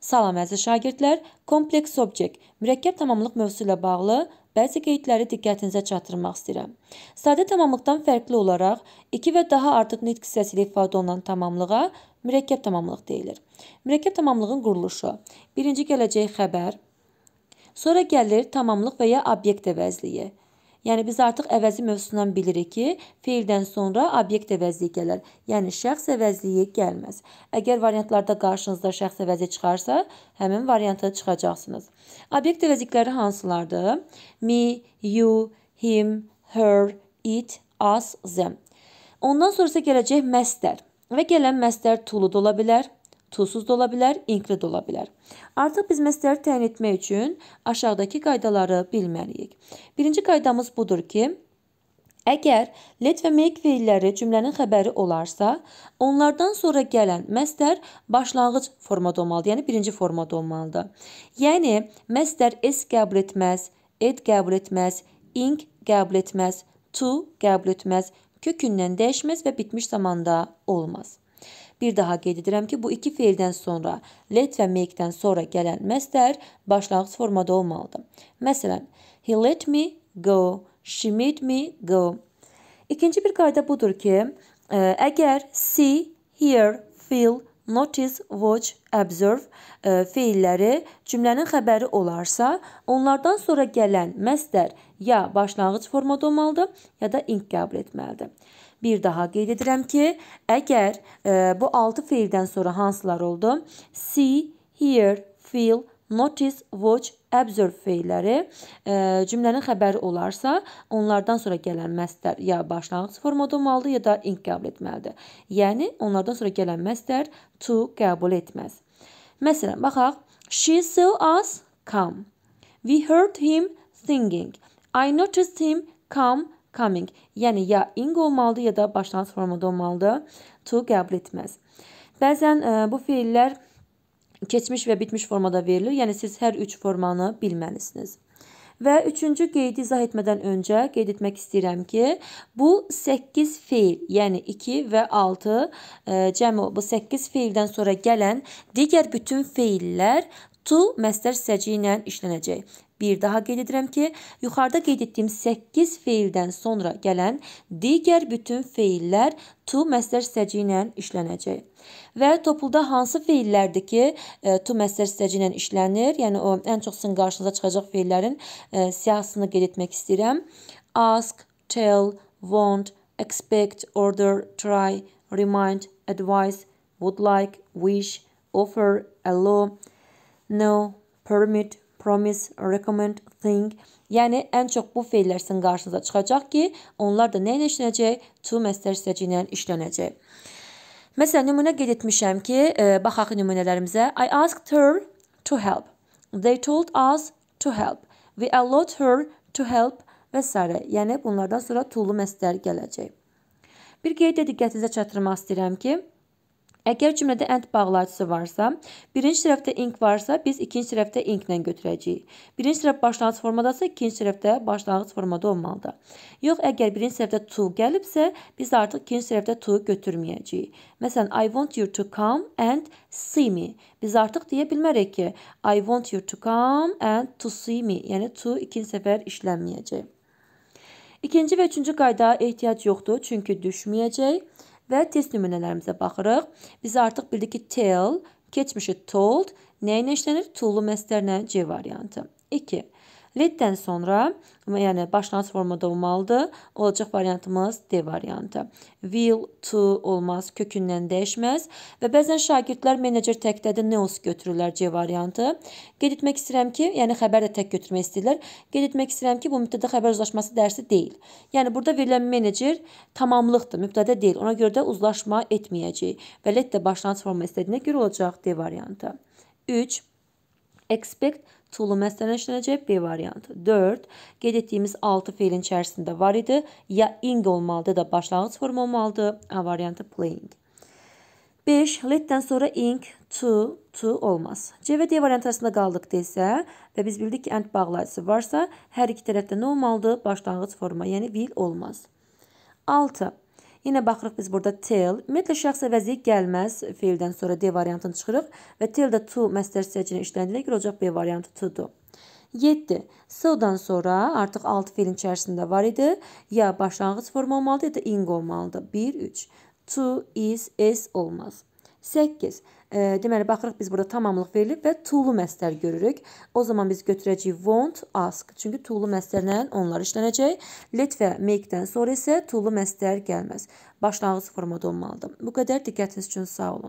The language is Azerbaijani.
Salam əziz şagirdlər, kompleks obyekt, mürəkkəb tamamlıq mövzusu ilə bağlı bəzi qeydləri diqqətinizə çatdırmaq istəyirəm. Sadə tamamlıqdan fərqli olaraq 2 və daha artıq nitq hissəsi ilə ifadə olunan tamamlığa mürəkkəb tamamlıq deyilir. Mürəkkəb tamamlığın quruluşu. Birinci gələcək xəbər, sonra gəlir tamamlıq və ya obyekt əvəzliyi. Yəni biz artıq əvəzi mövzusundan bilirik ki, feildən sonra obyekt əvəzliyi gələr. Yəni şəxs əvəzliyi gəlməz. Əgər variantlarda qarşınızda şəxs əvəzi çıxarsa, həmin variantı çıxacaqsınız. Obyekt əvəzlikləri hansılardır? Me, you, him, her, it, us, them. Ondan sonra isə gələcək məstər. Və gələn məstər to-lu da ola bilər, Tuzsuz da ola bilər, inkli də ola bilər. Artıq biz məsləhət təyin etmək üçün aşağıdakı qaydaları bilməliyik. Birinci qaydamız budur ki, Əgər let və make feilləri cümlənin xəbəri olarsa, onlardan sonra gələn məzdər başlanğıc formada olmalıdır, yəni birinci formada olmalıdır. Yəni məzdər s qəbul etməz, et qəbul etməz, ing qəbul etməz, to qəbul etməz, kökündən dəyişməz və bitmiş zamanda olmaz. Bir daha qeyd edirəm ki, bu iki feildən sonra let və make-dən sonra gələn məzdər başlanğıc formada olmalıdır. Məsələn, he let me go, she made me go. İkinci bir qayda budur ki, e, əgər see, hear, feel, notice, watch, observe e, feilləri cümlənin xəbəri olarsa, onlardan sonra gələn məzdər ya başlanğıc formada olmalıdır, ya da ink qəbul etməlidir. Bir daha qeyd edirəm ki, əgər e, bu 6 feildən sonra hansılar oldu? See, hear, feel, notice, watch, observe feilləri e, cümlənin xəbəri olarsa, onlardan sonra gələn məstər ya başlanğıc formada olmalıdır, ya da ink qəbul etməlidir. Yəni, onlardan sonra gələn məstər to qəbul etməz. Məsələn, baxaq. She saw us come. We heard him singing. I noticed him come coming. Yəni ya ing olmalıdır ya da başlanğıc formada olmalıdır. To qəbul etməz. Bəzən ə, e, bu feillər keçmiş və bitmiş formada verilir. Yəni siz hər üç formanı bilməlisiniz. Və üçüncü qeydi izah etmədən öncə qeyd etmək istəyirəm ki, bu 8 feil, yəni 2 və 6 e, cəmi bu 8 feildən sonra gələn digər bütün feillər to məzdər hissəciyi ilə işlənəcək. Bir daha qeyd edirəm ki, yuxarıda qeyd etdiyim 8 feildən sonra gələn digər bütün feillər to məzdər hissəciyi ilə işlənəcək. Və topulda hansı feillərdir ki, e, to məzdər hissəciyi ilə işlənir? Yəni o ən çox sizin qarşınıza çıxacaq feillərin e, siyahısını qeyd etmək istəyirəm. Ask, tell, want, expect, order, try, remind, advise, would like, wish, offer, allow, know, permit, promise, recommend, think. Yəni ən çox bu feillər sizin qarşınıza çıxacaq ki, onlar da nə ilə işlənəcək? To master səcəyi ilə işlənəcək. Məsələn, nümunə qeyd etmişəm ki, e, baxaq nümunələrimizə. I asked her to help. They told us to help. We allowed her to help və s. Yəni bunlardan sonra to-lu məstər gələcək. Bir qeyd də diqqətinizə çatdırmaq istəyirəm ki, Əgər cümlədə and bağlacısı varsa, birinci tərəfdə ing varsa, biz ikinci tərəfdə ing ilə götürəcəyik. Birinci tərəf başlanğıc formadasa, ikinci tərəfdə başlanğıc formada olmalıdır. Yox, əgər birinci tərəfdə to gəlibsə, biz artıq ikinci tərəfdə to götürməyəcəyik. Məsələn, I want you to come and see me. Biz artıq deyə bilmərik ki, I want you to come and to see me. Yəni to ikinci səfər işlənməyəcək. İkinci və üçüncü qaydaya ehtiyac yoxdur, çünki düşməyəcək və test nümunələrimizə baxırıq. Biz artıq bildik ki, tell, keçmişi told, nə ilə işlənir? To-lu məslərlə C variantı. 2. Leddən sonra, yəni başlanğıc formada olmalıdır. Olacaq variantımız D variantı. Will to olmaz, kökündən dəyişməz və bəzən şagirdlər menecer təkdədir, neos götürürlər C variantı. Qeyd etmək istəyirəm ki, yəni xəbər də tək götürmək istəyirlər. Qeyd etmək istəyirəm ki, bu mübtədə xəbər uzlaşması dərsi deyil. Yəni burada verilən menecer tamamlıqdır, mübtədə deyil. Ona görə də uzlaşma etməyəcək və led də başlanğıc forma istədiyinə görə olacaq D variantı. 3 expect to-lu məsələnləşdirəcək B variantı. 4. Qeyd etdiyimiz 6 feilin içərisində var idi. Ya ing olmalıdır da başlanğıc forma olmalıdır. A variantı playing. 5. Letdən sonra ing, to, to olmaz. C və D variantı arasında qaldıq desə və biz bildik ki, and bağlayıcısı varsa, hər iki tərəfdə nə olmalıdır? Başlanğıc forma, yəni will olmaz. 6. Yenə baxırıq biz burada till. Ümumiyyətlə şəxs əvəzi gəlməz feildən sonra D variantını çıxırıq və till də to məster siyacına işləndiyinə görə olacaq B variantı to-dur. 7. So-dan sonra artıq alt fiilin içərisində var idi. Ya başlanğıc forma olmalıdır, ya da ing olmalıdır. 1, 3. To, is, is olmaz. 8. Deməli, baxırıq biz burada tamamlıq verilib və to-lu məstər görürük. O zaman biz götürəcəyik want, ask. Çünki to-lu məstərlə onlar işlənəcək. Let və make-dən sonra isə to-lu məstər gəlməz. Başlanğıc formada olmalıdır. Bu qədər diqqətiniz üçün sağ olun.